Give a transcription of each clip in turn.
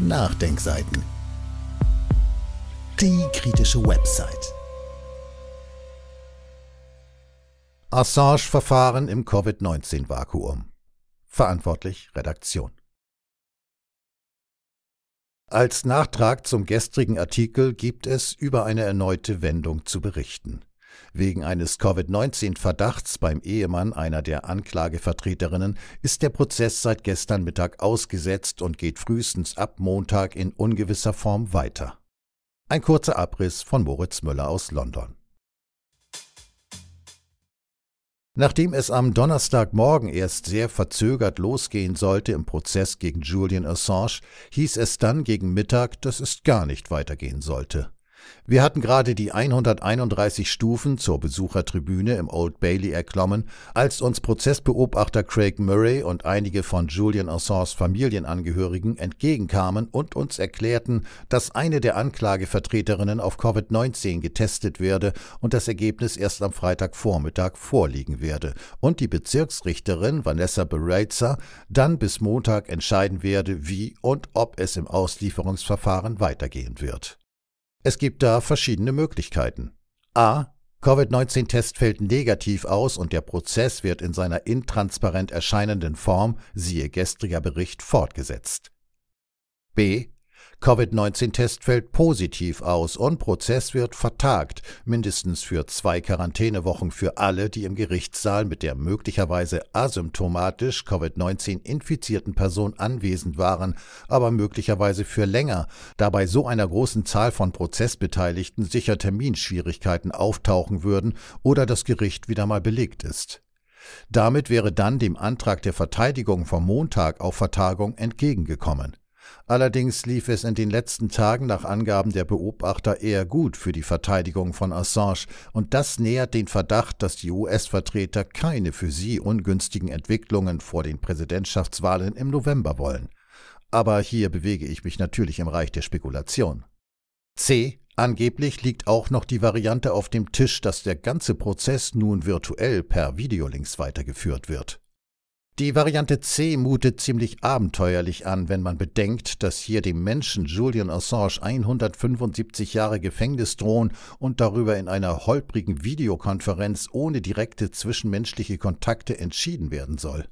Nachdenkseiten. Die kritische Website. Assange-Verfahren im Covid-19-Vakuum. Verantwortlich Redaktion. Als Nachtrag zum gestrigen Artikel gibt es über eine erneute Wendung zu berichten. Wegen eines Covid-19-Verdachts beim Ehemann einer der Anklagevertreterinnen ist der Prozess seit gestern Mittag ausgesetzt und geht frühestens ab Montag in ungewisser Form weiter. Ein kurzer Abriss von Moritz Müller aus London. Nachdem es am Donnerstagmorgen erst sehr verzögert losgehen sollte im Prozess gegen Julian Assange, hieß es dann gegen Mittag, dass es gar nicht weitergehen sollte. Wir hatten gerade die 131 Stufen zur Besuchertribüne im Old Bailey erklommen, als uns Prozessbeobachter Craig Murray und einige von Julian Assange's Familienangehörigen entgegenkamen und uns erklärten, dass eine der Anklagevertreterinnen auf Covid-19 getestet werde und das Ergebnis erst am Freitagvormittag vorliegen werde und die Bezirksrichterin Vanessa Bereitzer dann bis Montag entscheiden werde, wie und ob es im Auslieferungsverfahren weitergehen wird. Es gibt da verschiedene Möglichkeiten. A. Covid-19-Test fällt negativ aus und der Prozess wird in seiner intransparent erscheinenden Form, siehe gestriger Bericht, fortgesetzt. B. Covid-19-Test fällt positiv aus und Prozess wird vertagt, mindestens für zwei Quarantänewochen für alle, die im Gerichtssaal mit der möglicherweise asymptomatisch Covid-19 infizierten Person anwesend waren, aber möglicherweise für länger, da bei so einer großen Zahl von Prozessbeteiligten sicher Terminschwierigkeiten auftauchen würden oder das Gericht wieder mal belegt ist. Damit wäre dann dem Antrag der Verteidigung vom Montag auf Vertagung entgegengekommen. Allerdings lief es in den letzten Tagen nach Angaben der Beobachter eher gut für die Verteidigung von Assange, und das nähert den Verdacht, dass die US-Vertreter keine für sie ungünstigen Entwicklungen vor den Präsidentschaftswahlen im November wollen. Aber hier bewege ich mich natürlich im Reich der Spekulation. C. Angeblich liegt auch noch die Variante auf dem Tisch, dass der ganze Prozess nun virtuell per Videolinks weitergeführt wird. Die Variante C mutet ziemlich abenteuerlich an, wenn man bedenkt, dass hier dem Menschen Julian Assange 175 Jahre Gefängnis drohen und darüber in einer holprigen Videokonferenz ohne direkte zwischenmenschliche Kontakte entschieden werden soll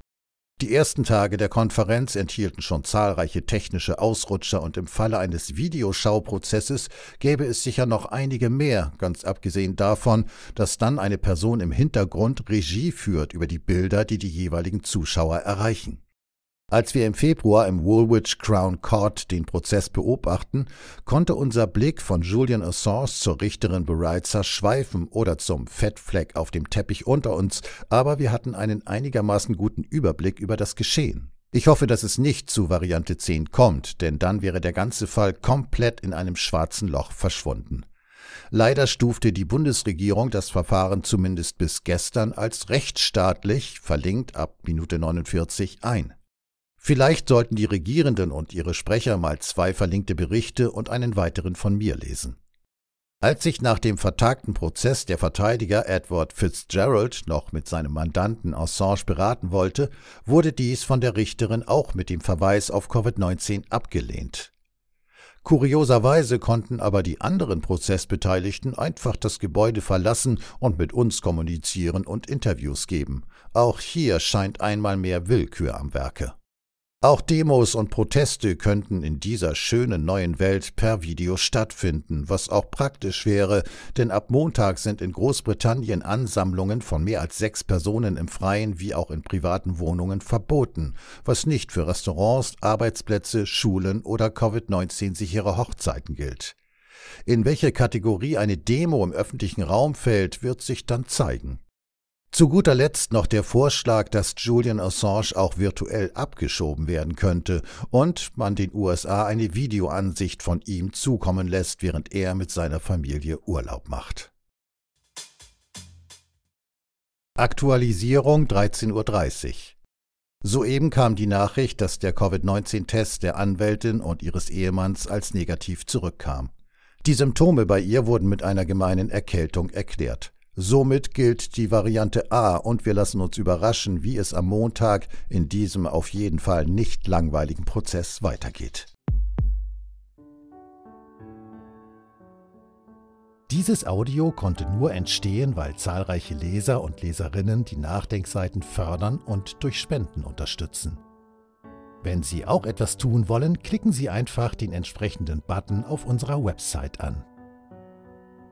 die ersten Tage der Konferenz enthielten schon zahlreiche technische Ausrutscher und im Falle eines Videoschauprozesses gäbe es sicher noch einige mehr, ganz abgesehen davon, dass dann eine Person im Hintergrund Regie führt über die Bilder, die die jeweiligen Zuschauer erreichen. Als wir im Februar im Woolwich Crown Court den Prozess beobachten, konnte unser Blick von Julian Assange zur Richterin Baraitsa schweifen oder zum Fettfleck auf dem Teppich unter uns, aber wir hatten einen einigermaßen guten Überblick über das Geschehen. Ich hoffe, dass es nicht zu Variante 10 kommt, denn dann wäre der ganze Fall komplett in einem schwarzen Loch verschwunden. Leider stufte die Bundesregierung das Verfahren zumindest bis gestern als rechtsstaatlich, verlinkt ab Minute 49, ein. Vielleicht sollten die Regierenden und ihre Sprecher mal zwei verlinkte Berichte und einen weiteren von mir lesen. Als sich nach dem vertagten Prozess der Verteidiger Edward Fitzgerald noch mit seinem Mandanten Assange beraten wollte, wurde dies von der Richterin auch mit dem Verweis auf Covid-19 abgelehnt. Kurioserweise konnten aber die anderen Prozessbeteiligten einfach das Gebäude verlassen und mit uns kommunizieren und Interviews geben. Auch hier scheint einmal mehr Willkür am Werke. Auch Demos und Proteste könnten in dieser schönen neuen Welt per Video stattfinden, was auch praktisch wäre, denn ab Montag sind in Großbritannien Ansammlungen von mehr als sechs Personen im Freien wie auch in privaten Wohnungen verboten, was nicht für Restaurants, Arbeitsplätze, Schulen oder Covid-19-sichere Hochzeiten gilt. In welche Kategorie eine Demo im öffentlichen Raum fällt, wird sich dann zeigen. Zu guter Letzt noch der Vorschlag, dass Julian Assange auch virtuell abgeschoben werden könnte und man den USA eine Videoansicht von ihm zukommen lässt, während er mit seiner Familie Urlaub macht. Aktualisierung 13.30 Uhr. Soeben kam die Nachricht, dass der Covid-19-Test der Anwältin und ihres Ehemanns als negativ zurückkam. Die Symptome bei ihr wurden mit einer gemeinen Erkältung erklärt. Somit gilt die Variante A und wir lassen uns überraschen, wie es am Montag in diesem auf jeden Fall nicht langweiligen Prozess weitergeht. Dieses Audio konnte nur entstehen, weil zahlreiche Leser und Leserinnen die Nachdenkseiten fördern und durch Spenden unterstützen. Wenn Sie auch etwas tun wollen, klicken Sie einfach den entsprechenden Button auf unserer Website an.